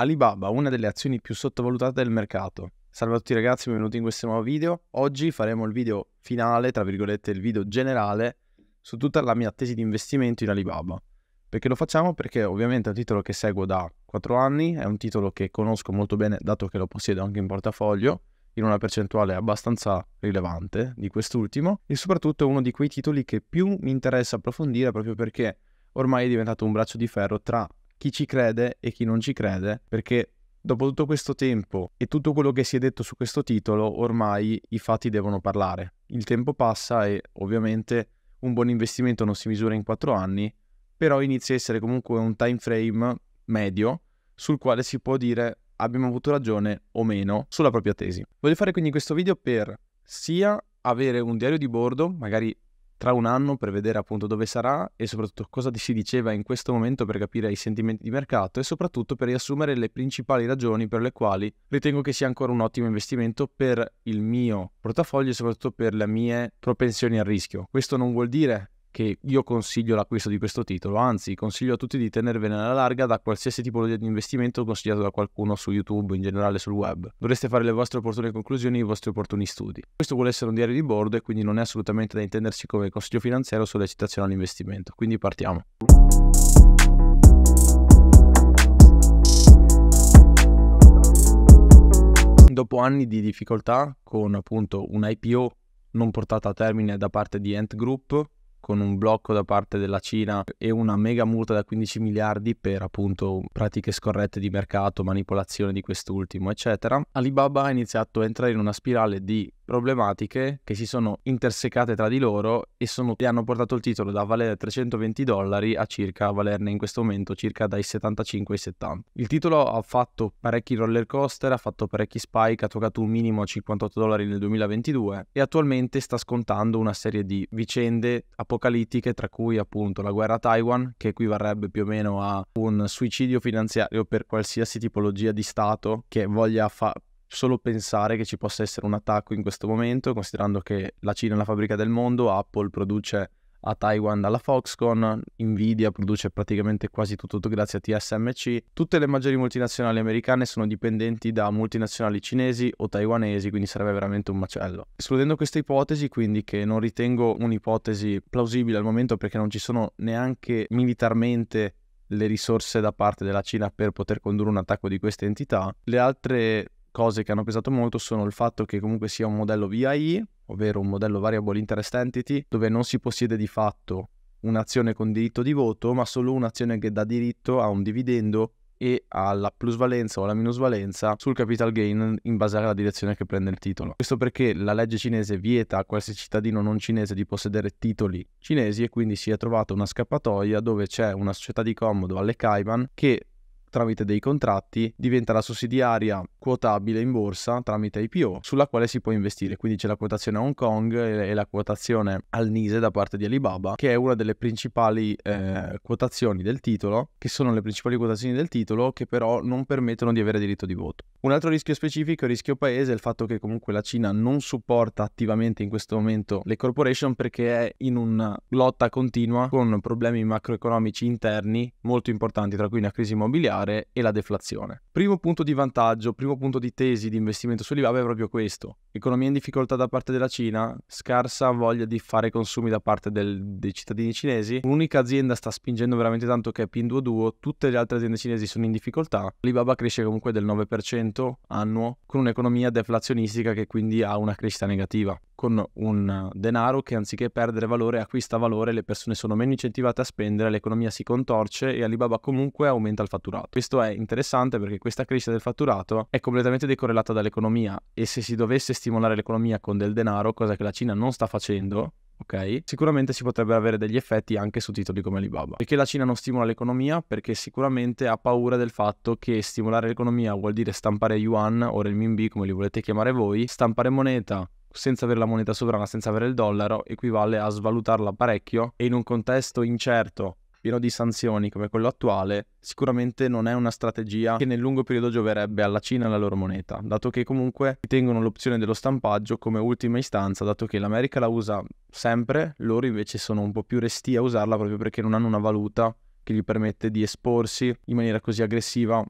Alibaba, una delle azioni più sottovalutate del mercato. Salve a tutti ragazzi, benvenuti in questo nuovo video. Oggi faremo il video finale, tra virgolette, il video generale su tutta la mia tesi di investimento in Alibaba. Perché lo facciamo? Perché ovviamente è un titolo che seguo da 4 anni, è un titolo che conosco molto bene dato che lo possiedo anche in portafoglio, in una percentuale abbastanza rilevante di quest'ultimo, e soprattutto è uno di quei titoli che più mi interessa approfondire proprio perché ormai è diventato un braccio di ferro tra chi ci crede e chi non ci crede, perché dopo tutto questo tempo e tutto quello che si è detto su questo titolo, ormai i fatti devono parlare. Il tempo passa e ovviamente un buon investimento non si misura in 4 anni, però inizia a essere comunque un time frame medio sul quale si può dire abbiamo avuto ragione o meno sulla propria tesi. Voglio fare quindi questo video per sia avere un diario di bordo, magari tra un anno per vedere appunto dove sarà e soprattutto cosa si diceva in questo momento per capire i sentimenti di mercato e soprattutto per riassumere le principali ragioni per le quali ritengo che sia ancora un ottimo investimento per il mio portafoglio e soprattutto per le mie propensioni al rischio. Questo non vuol dire che io consiglio l'acquisto di questo titolo, anzi consiglio a tutti di tenervene alla larga da qualsiasi tipo di investimento consigliato da qualcuno su YouTube, in generale sul web. Dovreste fare le vostre opportune conclusioni e i vostri opportuni studi. Questo vuole essere un diario di bordo e quindi non è assolutamente da intendersi come consiglio finanziario o sollecitazione all'investimento, quindi partiamo. Dopo anni di difficoltà con appunto un IPO non portata a termine da parte di Ant Group, con un blocco da parte della Cina e una mega multa da 15 miliardi per appunto pratiche scorrette di mercato, manipolazione di quest'ultimo, eccetera, Alibaba ha iniziato a entrare in una spirale di problematiche che si sono intersecate tra di loro e, sono, e hanno portato il titolo da valere 320 dollari a circa valerne in questo momento circa dai 75 ai 70. Il titolo ha fatto parecchi roller coaster, ha fatto parecchi spike, ha toccato un minimo a 58 dollari nel 2022 e attualmente sta scontando una serie di vicende apocalittiche tra cui appunto la guerra a Taiwan che equivarrebbe più o meno a un suicidio finanziario per qualsiasi tipologia di Stato che voglia fa- solo pensare che ci possa essere un attacco in questo momento, considerando che la Cina è la fabbrica del mondo, Apple produce a Taiwan dalla Foxconn, Nvidia produce praticamente quasi tutto, tutto grazie a TSMC. Tutte le maggiori multinazionali americane sono dipendenti da multinazionali cinesi o taiwanesi, quindi sarebbe veramente un macello. Escludendo questa ipotesi, quindi che non ritengo un'ipotesi plausibile al momento perché non ci sono neanche militarmente le risorse da parte della Cina per poter condurre un attacco di queste entità, le altre cose che hanno pesato molto sono il fatto che comunque sia un modello VI, ovvero un modello Variable Interest Entity, dove non si possiede di fatto un'azione con diritto di voto, ma solo un'azione che dà diritto a un dividendo e alla plusvalenza o alla minusvalenza sul capital gain in base alla direzione che prende il titolo. Questo perché la legge cinese vieta a qualsiasi cittadino non cinese di possedere titoli cinesi e quindi si è trovata una scappatoia dove c'è una società di comodo alle Cayman che tramite dei contratti diventa la sussidiaria quotabile in borsa tramite IPO sulla quale si può investire. Quindi c'è la quotazione a Hong Kong e la quotazione al Nise da parte di Alibaba, che è una delle principali eh, quotazioni del titolo, che sono le principali quotazioni del titolo che però non permettono di avere diritto di voto. Un altro rischio specifico, il rischio paese, è il fatto che comunque la Cina non supporta attivamente in questo momento le corporation perché è in una lotta continua con problemi macroeconomici interni molto importanti, tra cui una crisi immobiliare imparare è la deflazione. Primo punto di vantaggio, primo punto di tesi di investimento su Alibaba è proprio questo. Economia in difficoltà da parte della Cina, scarsa voglia di fare consumi da parte del, dei cittadini cinesi, un'unica azienda sta spingendo veramente tanto che è Pinduoduo, tutte le altre aziende cinesi sono in difficoltà, Alibaba cresce comunque del 9% annuo con un'economia deflazionistica che quindi ha una crescita negativa con un denaro che anziché perdere valore acquista valore, le persone sono meno incentivate a spendere, l'economia si contorce e Alibaba comunque aumenta il fatturato. Questo è interessante perché questa crescita del fatturato è completamente decorrelata dall'economia e se si dovesse stimolare l'economia con del denaro, cosa che la Cina non sta facendo, ok? Sicuramente si potrebbero avere degli effetti anche su titoli come Alibaba. Perché la Cina non stimola l'economia? Perché sicuramente ha paura del fatto che stimolare l'economia vuol dire stampare yuan o renminbi, come li volete chiamare voi, stampare moneta senza avere la moneta sovrana, senza avere il dollaro, equivale a svalutarla parecchio e in un contesto incerto, pieno di sanzioni come quello attuale, sicuramente non è una strategia che nel lungo periodo gioverebbe alla Cina e alla loro moneta, dato che comunque tengono l'opzione dello stampaggio come ultima istanza, dato che l'America la usa sempre, loro invece sono un po' più resti a usarla proprio perché non hanno una valuta che gli permette di esporsi in maniera così aggressiva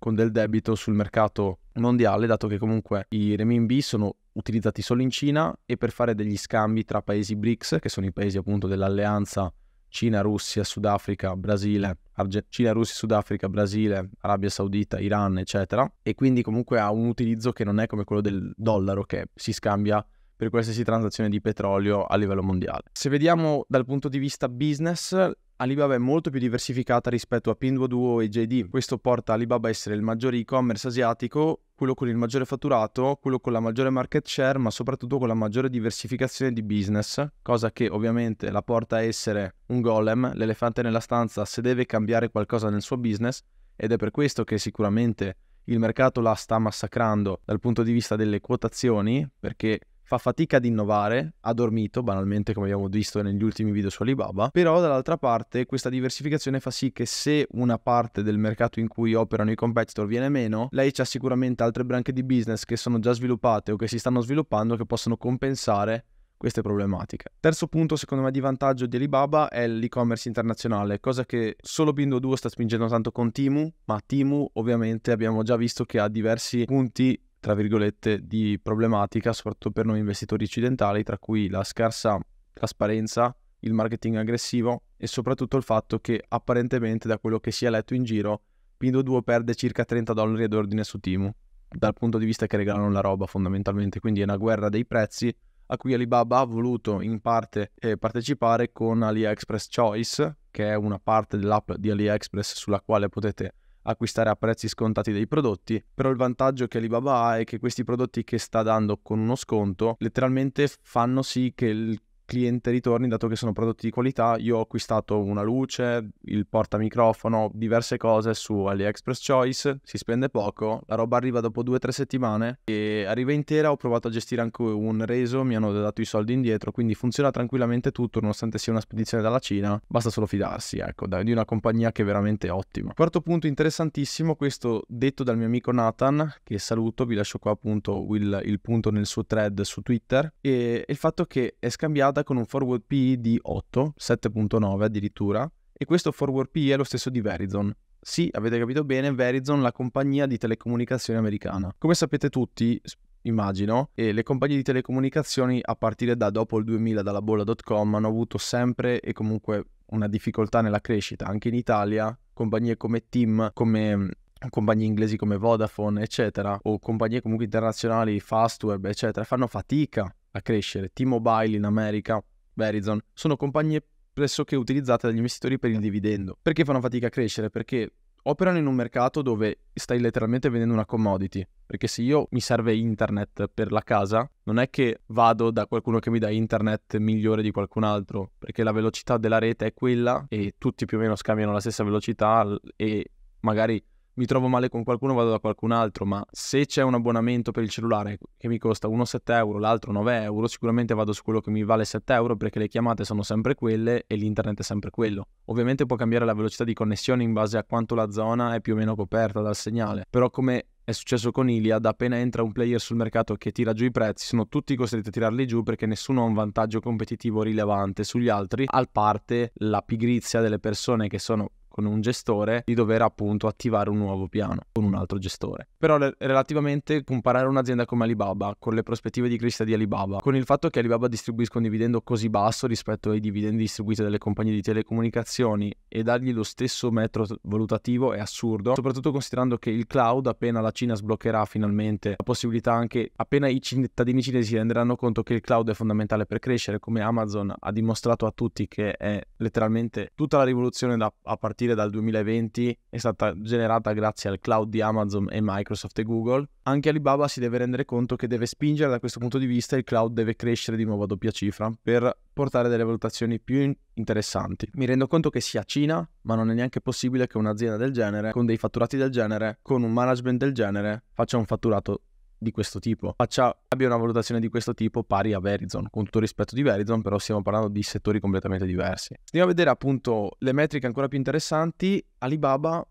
con del debito sul mercato mondiale, dato che comunque i renminbi sono utilizzati solo in Cina e per fare degli scambi tra paesi BRICS, che sono i paesi appunto dell'alleanza Cina, Russia, Sudafrica, Brasile, Arge- Cina, Russia, Sudafrica, Brasile, Arabia Saudita, Iran, eccetera. E quindi comunque ha un utilizzo che non è come quello del dollaro che si scambia per qualsiasi transazione di petrolio a livello mondiale. Se vediamo dal punto di vista business, Alibaba è molto più diversificata rispetto a Pinduoduo e JD. Questo porta Alibaba a essere il maggiore e-commerce asiatico, quello con il maggiore fatturato, quello con la maggiore market share, ma soprattutto con la maggiore diversificazione di business, cosa che ovviamente la porta a essere un golem, l'elefante nella stanza se deve cambiare qualcosa nel suo business ed è per questo che sicuramente il mercato la sta massacrando dal punto di vista delle quotazioni, perché fa fatica ad innovare, ha dormito banalmente come abbiamo visto negli ultimi video su Alibaba, però dall'altra parte questa diversificazione fa sì che se una parte del mercato in cui operano i competitor viene meno, lei ha sicuramente altre branche di business che sono già sviluppate o che si stanno sviluppando che possono compensare queste problematiche. Terzo punto, secondo me, di vantaggio di Alibaba è l'e-commerce internazionale, cosa che solo Bindo 2 sta spingendo tanto con Timu, ma Timu ovviamente abbiamo già visto che ha diversi punti tra virgolette, di problematica, soprattutto per noi investitori occidentali, tra cui la scarsa trasparenza, il marketing aggressivo e soprattutto il fatto che apparentemente da quello che si è letto in giro, Pindo 2 perde circa 30 dollari ad ordine su Timu, dal punto di vista che regalano la roba fondamentalmente, quindi è una guerra dei prezzi a cui Alibaba ha voluto in parte eh, partecipare con AliExpress Choice, che è una parte dell'app di AliExpress sulla quale potete acquistare a prezzi scontati dei prodotti, però il vantaggio che Alibaba ha è che questi prodotti che sta dando con uno sconto letteralmente fanno sì che il cliente ritorni, dato che sono prodotti di qualità, io ho acquistato una luce, il portamicrofono, diverse cose su AliExpress Choice, si spende poco, la roba arriva dopo due o tre settimane e arriva intera, ho provato a gestire anche un reso, mi hanno dato i soldi indietro, quindi funziona tranquillamente tutto, nonostante sia una spedizione dalla Cina, basta solo fidarsi, ecco, dai, di una compagnia che è veramente ottima. Quarto punto interessantissimo, questo detto dal mio amico Nathan, che saluto, vi lascio qua appunto il, il punto nel suo thread su Twitter, e il fatto che è scambiato quotata con un forward PE di 8, 7.9 addirittura, e questo forward PE è lo stesso di Verizon. Sì, avete capito bene, Verizon, la compagnia di telecomunicazioni americana. Come sapete tutti, immagino, e eh, le compagnie di telecomunicazioni a partire da dopo il 2000 dalla bolla.com hanno avuto sempre e comunque una difficoltà nella crescita, anche in Italia, compagnie come Tim, come compagnie inglesi come Vodafone, eccetera, o compagnie comunque internazionali, Fastweb, eccetera, fanno fatica a crescere. T-Mobile in America, Verizon, sono compagnie pressoché utilizzate dagli investitori per il dividendo. Perché fanno fatica a crescere? Perché operano in un mercato dove stai letteralmente vendendo una commodity. Perché se io mi serve internet per la casa, non è che vado da qualcuno che mi dà internet migliore di qualcun altro, perché la velocità della rete è quella e tutti più o meno scambiano la stessa velocità e magari mi trovo male con qualcuno, vado da qualcun altro, ma se c'è un abbonamento per il cellulare che mi costa uno 7 euro, l'altro 9 euro, sicuramente vado su quello che mi vale 7 euro perché le chiamate sono sempre quelle e l'internet è sempre quello. Ovviamente può cambiare la velocità di connessione in base a quanto la zona è più o meno coperta dal segnale, però come è successo con Iliad, appena entra un player sul mercato che tira giù i prezzi, sono tutti costretti a tirarli giù perché nessuno ha un vantaggio competitivo rilevante sugli altri, al parte la pigrizia delle persone che sono con un gestore di dover appunto attivare un nuovo piano con un altro gestore. Però relativamente comparare un'azienda come Alibaba con le prospettive di crescita di Alibaba, con il fatto che Alibaba distribuisca un dividendo così basso rispetto ai dividendi distribuiti dalle compagnie di telecomunicazioni e dargli lo stesso metro valutativo è assurdo, soprattutto considerando che il cloud appena la Cina sbloccherà finalmente la possibilità anche appena i cittadini cinesi si renderanno conto che il cloud è fondamentale per crescere, come Amazon ha dimostrato a tutti che è letteralmente tutta la rivoluzione da, a partire partire dal 2020 è stata generata grazie al cloud di Amazon e Microsoft e Google, anche Alibaba si deve rendere conto che deve spingere da questo punto di vista e il cloud deve crescere di nuovo a doppia cifra per portare delle valutazioni più interessanti. Mi rendo conto che sia Cina, ma non è neanche possibile che un'azienda del genere, con dei fatturati del genere, con un management del genere, faccia un fatturato di questo tipo, faccia, abbia una valutazione di questo tipo pari a Verizon. Con tutto rispetto di Verizon, però stiamo parlando di settori completamente diversi. Andiamo a vedere appunto le metriche ancora più interessanti. Alibaba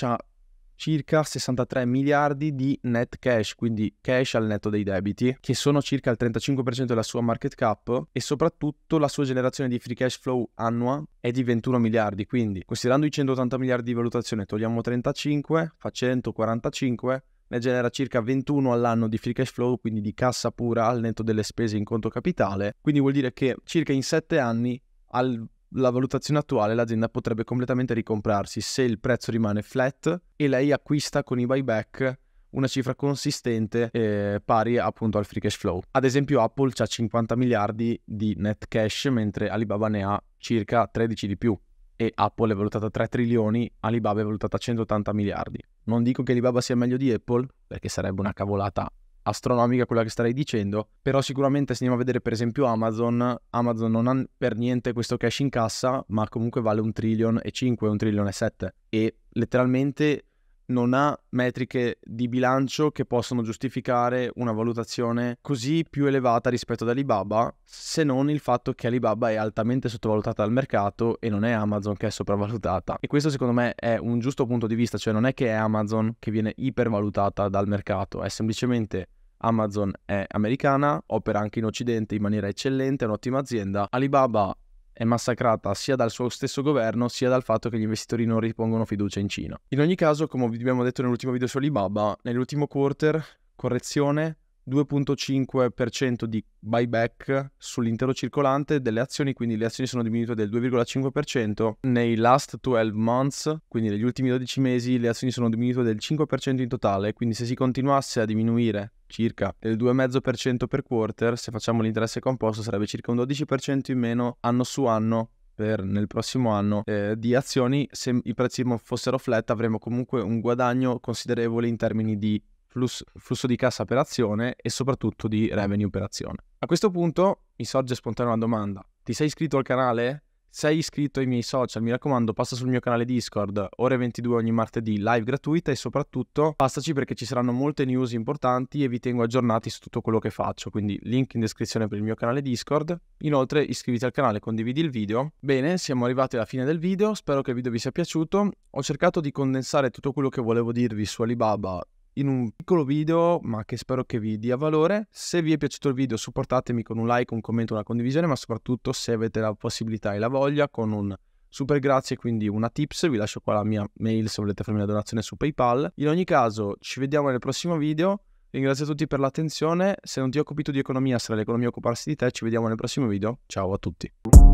ha circa 63 miliardi di net cash, quindi cash al netto dei debiti, che sono circa il 35% della sua market cap e soprattutto la sua generazione di free cash flow annua è di 21 miliardi, quindi considerando i 180 miliardi di valutazione togliamo 35, fa 145, ne genera circa 21 all'anno di free cash flow, quindi di cassa pura al netto delle spese in conto capitale. Quindi vuol dire che circa in 7 anni, alla valutazione attuale, l'azienda potrebbe completamente ricomprarsi se il prezzo rimane flat e lei acquista con i buyback una cifra consistente eh, pari appunto al free cash flow. Ad esempio Apple ha 50 miliardi di net cash mentre Alibaba ne ha circa 13 di più e Apple è valutata 3 trilioni, Alibaba è valutata 180 miliardi. Non dico che Alibaba sia meglio di Apple, perché sarebbe una cavolata astronomica quella che starei dicendo, però sicuramente se andiamo a vedere per esempio Amazon, Amazon non ha per niente questo cash in cassa, ma comunque vale un trillion e 5, un trillion e 7 e letteralmente non ha metriche di bilancio che possono giustificare una valutazione così più elevata rispetto ad Alibaba, se non il fatto che Alibaba è altamente sottovalutata dal mercato e non è Amazon che è sopravvalutata. E questo secondo me è un giusto punto di vista, cioè non è che è Amazon che viene ipervalutata dal mercato, è semplicemente Amazon è americana, opera anche in Occidente in maniera eccellente, è un'ottima azienda. Alibaba è massacrata sia dal suo stesso governo sia dal fatto che gli investitori non ripongono fiducia in Cina. In ogni caso, come vi abbiamo detto nell'ultimo video su Alibaba, nell'ultimo quarter correzione 2,5% di buyback sull'intero circolante delle azioni, quindi le azioni sono diminuite del 2,5% nei last 12 months, quindi negli ultimi 12 mesi le azioni sono diminuite del 5% in totale, quindi se si continuasse a diminuire circa del 2,5% per quarter, se facciamo l'interesse composto sarebbe circa un 12% in meno anno su anno per nel prossimo anno eh, di azioni, se i prezzi fossero flat avremmo comunque un guadagno considerevole in termini di flusso, di cassa per azione e soprattutto di revenue per azione. A questo punto mi sorge spontanea una domanda. Ti sei iscritto al canale? sei iscritto ai miei social, mi raccomando, passa sul mio canale Discord, ore 22 ogni martedì, live gratuita e soprattutto passaci perché ci saranno molte news importanti e vi tengo aggiornati su tutto quello che faccio, quindi link in descrizione per il mio canale Discord. Inoltre iscriviti al canale, condividi il video. Bene, siamo arrivati alla fine del video, spero che il video vi sia piaciuto. Ho cercato di condensare tutto quello che volevo dirvi su Alibaba in un piccolo video, ma che spero che vi dia valore. Se vi è piaciuto il video, supportatemi con un like, un commento, una condivisione, ma soprattutto se avete la possibilità e la voglia, con un super grazie, e quindi una tips. Vi lascio qua la mia mail se volete farmi una donazione su PayPal. In ogni caso, ci vediamo nel prossimo video. Ringrazio tutti per l'attenzione. Se non ti ho capito di economia, sarà l'economia a occuparsi di te. Ci vediamo nel prossimo video. Ciao a tutti.